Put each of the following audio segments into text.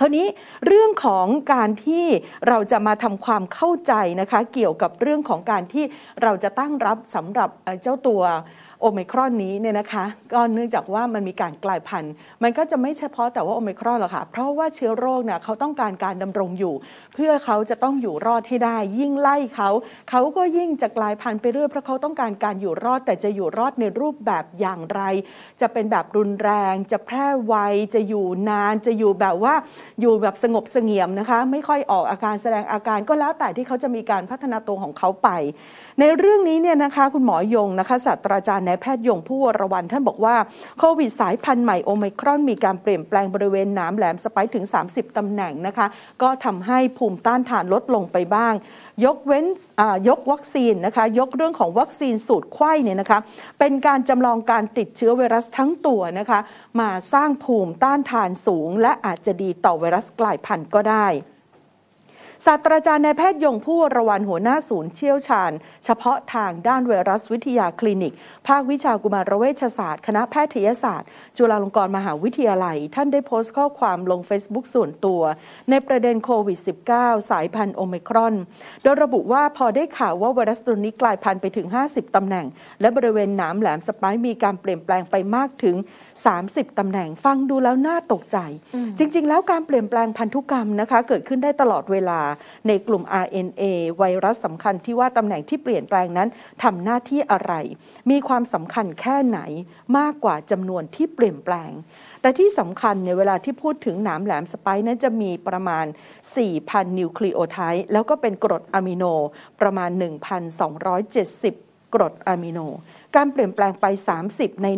คราวนี้เรื่องของการที่เราจะมาทำความเข้าใจนะคะ เกี่ยวกับเรื่องของการที่เราจะตั้งรับสำหรับเจ้าตัวโอมครอน นี้เนี่ยนะคะก็เนื่องจากว่ามันมีการกลายพันธุ์ มันก็จะไม่เฉพาะแต่ว่าโอมครอนหรอกค่ะเพราะว่าเชื้อโรคเนี่ยเขาต้องการการดำรงอยู่ เพื่อเขาจะต้องอยู่รอดให้ได้ ยิ่งไล่เขา เขาก็ยิ่งจะกลายพันธุ์ไปเรื่อยเพราะเขาต้องการการอยู่รอด แต่จะอยู่รอดในรูปแบบอย่างไร จะเป็นแบบรุนแรง จะแพร่ไวจะอยู่นาน จะอยู่แบบว่าอยู่แบบสงบเสงี่ยมนะคะ ไม่ค่อยออกอาการแสดงอาการก็แล้วแต่ที่เขาจะมีการพัฒนาตัวของเขาไป ในเรื่องนี้เนี่ยนะคะคุณหมอยงนะคะศาสตราจารย์นายแพทย์ยงผู้วรวันท่านบอกว่า โควิดสายพันธุ์ใหม่โอมครอน มีการเปลี่ยนแปลงบริเวณน้ำแหลมสไปถึง 30 ตำแหน่งนะคะ ก็ทำให้ภูมิต้านทานลดลงไปบ้าง ยกเว้นยกวัคซีนนะคะ ยกเรื่องของวัคซีนสูตรไข้เนี่ยนะคะเป็นการจำลองการติดเชื้อไวรัสทั้งตัวนะคะ มาสร้างภูมิต้านทานสูง และอาจจะดีต่อไวรัสกลายพันธุ์ก็ได้ศาสตราจารย์นายแพทย์ยงผู้ระวันหัวหน้าศูนย์เชี่ยวชาญ เฉพาะทางด้านไวรัสวิทยาคลินิก ภาควิชากุมารเวชศาสตร์ คณะแพทยศาสตร์ จุฬาลงกรณ์มหาวิทยาลัย ท่านได้โพสต์ข้อความลง Facebook ส่วนตัว ในประเด็นโควิด -19 สายพันธุ์โอมครอน โดยระบุว่าพอได้ข่าวว่าไวรัสตัวนี้กลายพันธุ์ไปถึง 50ตำแหน่ง และบริเวณหนามแหลมสปายมีการเปลี่ยนแปลงไปมากถึง 30ตำแหน่งฟังดูแล้วน่าตกใจ จริง ๆ แล้วการเปลี่ยนแปลงพันธุกรรมนะคะเกิดขึ้นได้ตลอดเวลาในกลุ่ม RNA ไวรัสสำคัญที่ว่าตำแหน่งที่เปลี่ยนแปลงนั้นทำหน้าที่อะไร มีความสำคัญแค่ไหนมากกว่าจำนวนที่เปลี่ยนแปลง แต่ที่สำคัญในเวลาที่พูดถึงหนามแหลมสไปน์นั้นจะมีประมาณ 4,000 นิวคลีโอไทด์ แล้วก็เป็นกรดอะมิโน ประมาณ 1,270 กรดอะมิโน การเปลี่ยนแปลงไป 30 ใน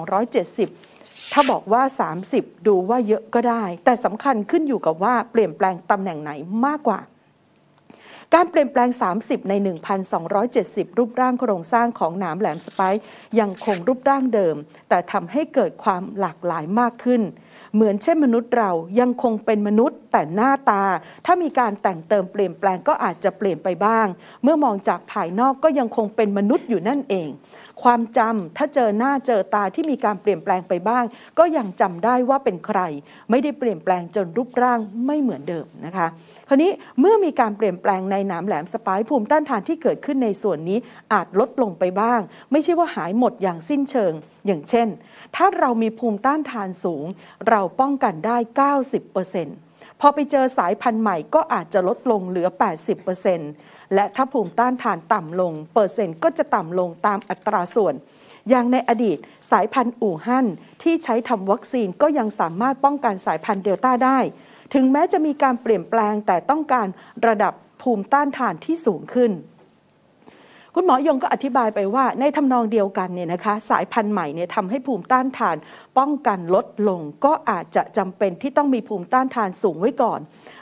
1,270ถ้าบอกว่า 30 ดูว่าเยอะก็ได้ แต่สำคัญขึ้นอยู่กับว่า เปลี่ยนแปลงตำแหน่งไหนมากกว่า การเปลี่ยนแปลง 30 ใน 1,270 รูปร่างโครงสร้างของหนามแหลมสไปซ์ยังคงรูปร่างเดิม แต่ทำให้เกิดความหลากหลายมากขึ้น เหมือนเช่นมนุษย์เรายังคงเป็นมนุษย์แต่หน้าตา ถ้ามีการแต่งเติมเปลี่ยนแปลงก็อาจจะเปลี่ยนไปบ้าง เมื่อมองจากภายนอกก็ยังคงเป็นมนุษย์อยู่นั่นเองความจำถ้าเจอหน้าเจอตาที่มีการเปลี่ยนแปลงไปบ้าง ก็ยังจำได้ว่าเป็นใครไม่ได้เปลี่ยนแปลงจนรูปร่างไม่เหมือนเดิมนะคะ คราวนี้เมื่อมีการเปลี่ยนแปลงในหนามแหลมสปายภูมิต้านทานที่เกิดขึ้นในส่วนนี้อาจลดลงไปบ้าง ไม่ใช่ว่าหายหมดอย่างสิ้นเชิง อย่างเช่น ถ้าเรามีภูมิต้านทานสูง เราป้องกันได้90%เพอไปเจอสายพันธุ์ใหม่ก็อาจจะลดลงเหลือ 80%และถ้าภูมิต้านทานต่ำลง เปอร์เซ็นต์ก็จะต่ำลงตามอัตราส่วน อย่างในอดีตสายพันธุ์อู่ฮั่นที่ใช้ทำวัคซีนก็ยังสามารถป้องกันสายพันธุ์เดลต้าได้ ถึงแม้จะมีการเปลี่ยนแปลงแต่ต้องการระดับภูมิต้านทานที่สูงขึ้นคุณหมอยงก็อธิบายไปว่า ในทำนองเดียวกันเนี่ยนะคะสายพันธุ์ใหม่เนี่ยทำให้ภูมิต้านทานป้องกันลดลงก็อาจจะจำเป็นที่ต้องมีภูมิต้านทานสูงไว้ก่อน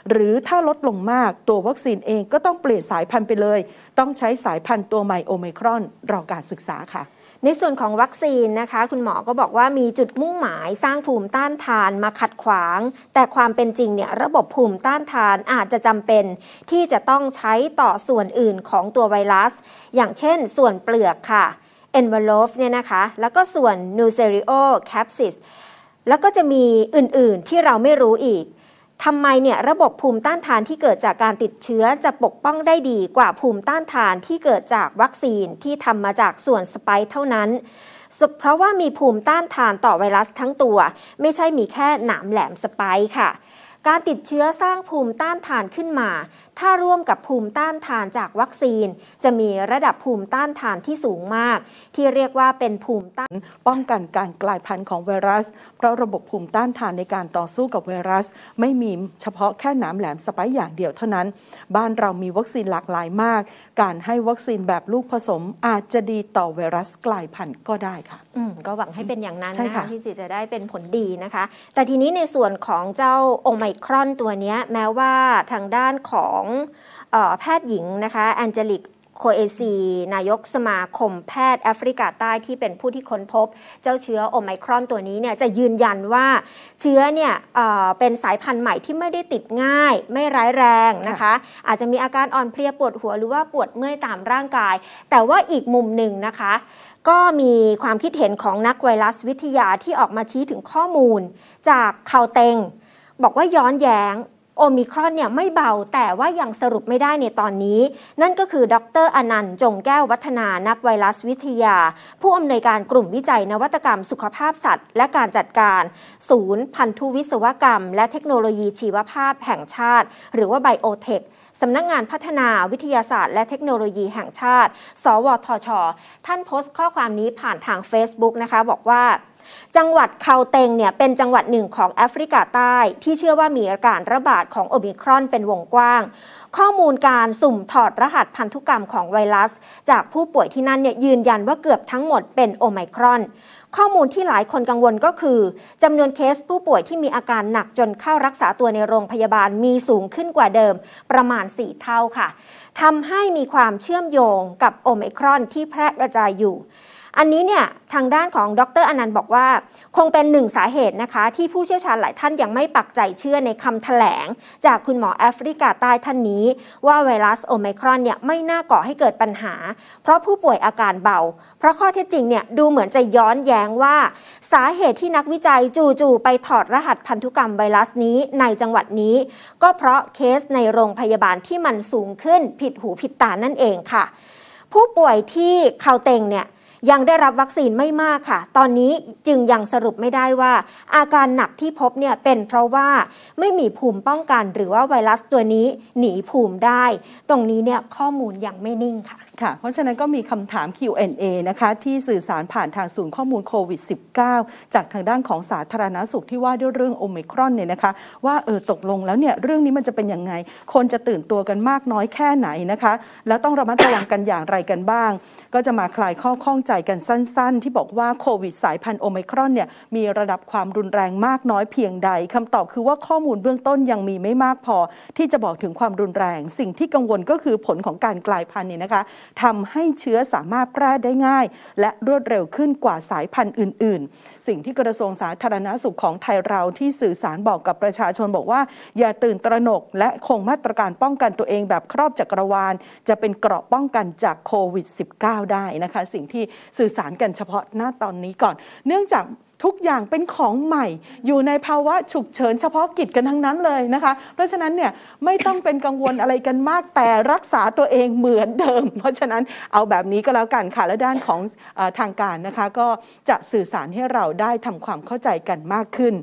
หรือถ้าลดลงมากตัววัคซีนเองก็ต้องเปลี่ยนสายพันธุ์ไปเลย ต้องใช้สายพันธุ์ตัวใหม่โอเมครอนรอการศึกษาค่ะ ในส่วนของวัคซีนนะคะคุณหมอก็บอกว่ามีจุดมุ่งหมายสร้างภูมิต้านทานมาขัดขวาง แต่ความเป็นจริงเนี่ยระบบภูมิต้านทานอาจจะจำเป็นที่จะต้องใช้ต่อส่วนอื่นของตัวไวรัสอย่างอย่างเช่นส่วนเปลือกค่ะ envelope เนี่ยนะคะแล้วก็ส่วน n u c e r i o capsis แล้วก็จะมีอื่นๆ ที่เราไม่รู้อีก ทำไมเนี่ยระบบภูมิต้านทานที่เกิดจากการติดเชื้อจะปกป้องได้ดีกว่าภูมิต้านทานที่เกิดจากวัคซีนที่ทำมาจากส่วนสไปเท่านั้น เพราะว่ามีภูมิต้านทานต่อไวรัสทั้งตัว ไม่ใช่มีแค่หนามแหลมสไปค่ะ การติดเชื้อสร้างภูมิต้านทานขึ้นมาถ้าร่วมกับภูมิต้านทานจากวัคซีน จะมีระดับภูมิต้านทานที่สูงมาก ที่เรียกว่าเป็นภูมิต้าน ป้องกันการกลายพันธุ์ของไวรัสเพราะระบบภูมิต้านทานในการต่อสู้กับไวรัส ไม่มีเฉพาะแค่หนามแหลมสไปอย่างเดียวเท่านั้น บ้านเรามีวัคซีนหลากหลายมาก การให้วัคซีนแบบลูกผสมอาจจะดีต่อไวรัสกลายพันธุ์ก็ได้ค่ะอืมก็หวังให้เป็นอย่างนั้นนะคะที่จะได้เป็นผลดีนะคะแต่ทีนี้ในส่วนของเจ้าโอไมครอนตัวนี้แม้ว่าทางด้านของของออแพทย์หญิงนะคะแอนเจลิกโคเอซีนายกสมาคมแพทย์แอฟริกาใต้ที่เป็นผู้ที่ค้นพบเจ้าเชื้อโอไมครอนตัวนี้เนี่ยจะยืนยันว่า เชื้อเนี่ยเเป็นสายพันธุ์ใหม่ที่ไม่ได้ติดง่าย ไม่ร้ายแรงนะคะ อาจจะมีอาการอ่อนเพลียปวดหัวหรือว่าปวดเมื่อยตามร่างกาย แต่ว่าอีกมุมหนึ่งนะคะ ก็มีความคิดเห็นของนักไวรัสวิทยาที่ออกมาชี้ถึงข้อมูล จากข่าวเต็งบอกว่าย้อนแย้งโอมิครอนเนี่ยไม่เบาแต่ว่ายังสรุปไม่ได้ในตอนนี้ นั่นก็คือ ดร อนันต์ จงแก้ววัฒนานักไวรัสวิทยา ผู้อำนวยการกลุ่มวิจัยนวัตกรรมสุขภาพสัตว์ และการจัดการ ศูนย์พันธุวิศวกรรม และเทคโนโลยีชีวภาพแห่งชาติ หรือว่าไบโอเทคสำนักงงานพัฒนาวิทยาศาสตร์และเทคโนโลยีแห่งชาติ สวทช ท่านโพสต์ข้อความนี้ผ่านทาง Facebook นะคะบอกว่า จังหวัดเคาเตงเนี่ยเป็นจังหวัดหนึ่งของแอฟริกาใต้ ที่เชื่อว่ามีอาการระบาดของโอมิครอนเป็นวงกว้างข้อมูลการสุ่มถอดรหัสพันธุกรรมของไวรัส จากผู้ป่วยที่นั่นเนี่ยยืนยันว่าเกือบทั้งหมดเป็นโอไมครอน ข้อมูลที่หลายคนกังวลก็คือจำนวนเคสผู้ป่วยที่มีอาการหนักจนเข้ารักษาตัวในโรงพยาบาลมีสูงขึ้นกว่าเดิม ประมาณ 4 เท่าค่ะทำให้มีความเชื่อมโยงกับโอไมครอนที่แพร่กระจายอยู่อันนี้เนี่ยทางด้านของดรอนันต์บอกว่า คงเป็นหนึ่งสาเหตุนะคะ ที่ผู้เชี่ยวชาญหลายท่านยังไม่ปักใจเชื่อในคำถแถลง จากคุณหมอแอฟริกาใต้ท่านนี้ ว่าไวรัสโอไมครอนเนี่ยไม่น่าก่อให้เกิดปัญหา เพราะผู้ป่วยอาการเบา เพราะข้อเท็จจริงเนี่ยดูเหมือนจะย้อนแย้งว่าสาเหตุที่นักวิจัยจู่ๆไปถอดรหัสพันธุกรรมไวรัสนี้ในจังหวัดนี้ ก็เพราะเคสในโรงพยาบาลที่มันสูงขึ้นผิดหูผิดตานั่นเองค่ะ ผู้ป่วยที่เขาเต็งเนี่ยยังได้รับวัคซีนไม่มากค่ะ ตอนนี้จึงยังสรุปไม่ได้ว่า อาการหนักที่พบเนี่ยเป็นเพราะว่าไม่มีภูมิป้องกันหรือว่าไวรัสตัวนี้หนีภูมิได้ ตรงนี้เนี่ยข้อมูลยังไม่นิ่งค่ะ ค่ะ เพราะฉะนั้นก็มีคำถาม Q&A นะคะที่สื่อสารผ่านทางศูนย์ข้อมูลโควิด -19 จากทางด้านของสาธารณาสุขที่ว่าด้วยเรื่องโอมิครอนเนี่ยนะคะ ว่าเออตกลงแล้วเนี่ยเรื่องนี้มันจะเป็นยังไง คนจะตื่นตัวกันมากน้อยแค่ไหนนะคะ แล้วต้องระมัดระวังกันอย่างไรกันบ้าง ก็จะมาคลายข้อข้องใจใจกันสั้นๆ ที่บอกว่าโควิดสายพันธุ์โอมครอนเนี่ยมีระดับความรุนแรงมากน้อยเพียงใดคำตอบคือว่าข้อมูลเบื้องต้นยังมีไม่มากพอที่จะบอกถึงความรุนแรง สิ่งที่กังวลก็คือผลของการกลายพันธุ์เนี่ยนะคะทำให้เชื้อสามารถแพร่ได้ง่าย และรวดเร็วขึ้นกว่าสายพันธุ์อื่น ๆ สิ่งที่กระทรวงสาธารณาสุขของไทยเราที่สื่อสารบอกกับประชาชน บอกว่า อย่าตื่นตระหนกและคงมาตรการป้องกันตัวเองแบบครอบจักรวาลจะเป็นเกราะป้องกันจากโควิด -19 ได้นะคะสิ่งที่สื่อสารกันเฉพาะหน้าตอนนี้ก่อน เนื่องจากทุกอย่างเป็นของใหม่ อยู่ในภาวะฉุกเฉินเฉพาะกิจกันทั้งนั้นเลยนะคะ เพราะฉะนั้นเนี่ยไม่ต้องเป็นกังวลอะไรกันมาก แต่รักษาตัวเองเหมือนเดิม เพราะฉะนั้นเอาแบบนี้ก็แล้วกันค่ะ และด้านของอทางการนะคะ ก็จะสื่อสารให้เราได้ทำความเข้าใจกันมากขึ้น